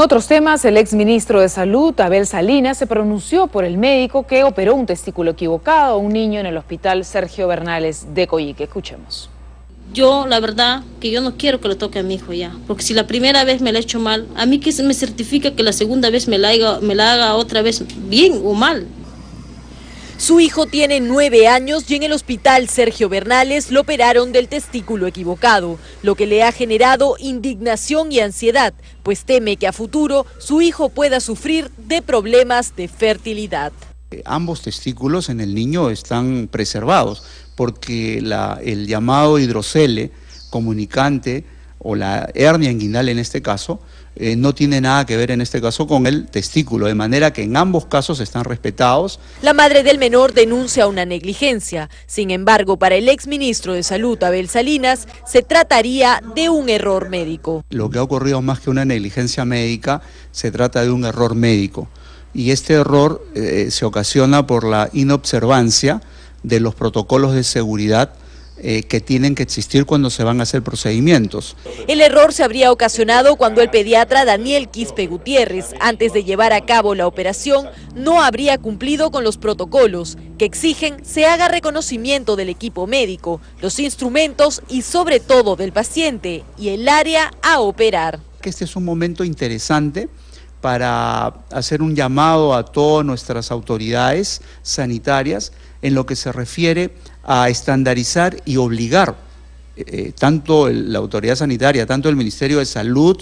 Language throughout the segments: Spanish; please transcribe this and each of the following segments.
otros temas, el exministro de Salud, Abel Salinas, se pronunció por el médico que operó un testículo equivocado a un niño en el hospital Sergio Bernales de Coyique. Escuchemos. Yo, la verdad, que yo no quiero que le toque a mi hijo ya, porque si la primera vez me la he hecho mal, a mí que se me certifica que la segunda vez me la me la haga otra vez bien o mal. Su hijo tiene nueve años y en el hospital Sergio Bernales lo operaron del testículo equivocado, lo que le ha generado indignación y ansiedad, pues teme que a futuro su hijo pueda sufrir de problemas de fertilidad. Ambos testículos en el niño están preservados porque el llamado hidrocele comunicante o la hernia inguinal en este caso, eh, no tiene nada que ver en este caso con el testículo, de manera que en ambos casos están respetados. La madre del menor denuncia una negligencia. Sin embargo, para el exministro de Salud, Abel Salinas, se trataría de un error médico. Lo que ha ocurrido más que una negligencia médica, se trata de un error médico. Y este error eh, se ocasiona por la inobservancia de los protocolos de seguridad eh, que tienen que existir cuando se van a hacer procedimientos. El error se habría ocasionado cuando el pediatra Daniel Quispe Gutiérrez, antes de llevar a cabo la operación, no habría cumplido con los protocolos que exigen se haga reconocimiento del equipo médico, los instrumentos y sobre todo del paciente y el área a operar. Este es un momento interesante para hacer un llamado a todas nuestras autoridades sanitarias en lo que se refiere a estandarizar y obligar eh, eh, tanto la autoridad sanitaria, tanto el Ministerio de Salud,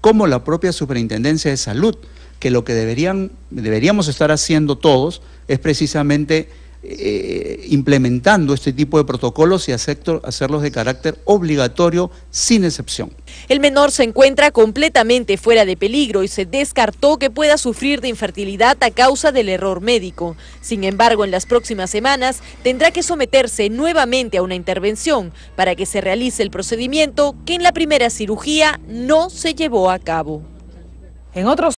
como la propia Superintendencia de Salud, que lo que deberían, deberíamos estar haciendo todos es precisamente eh, implementando este tipo de protocolos y hacerlos de carácter obligatorio sin excepción. El menor se encuentra completamente fuera de peligro y se descartó que pueda sufrir de infertilidad a causa del error médico. Sin embargo, en las próximas semanas tendrá que someterse nuevamente a una intervención para que se realice el procedimiento que en la primera cirugía no se llevó a cabo. En otros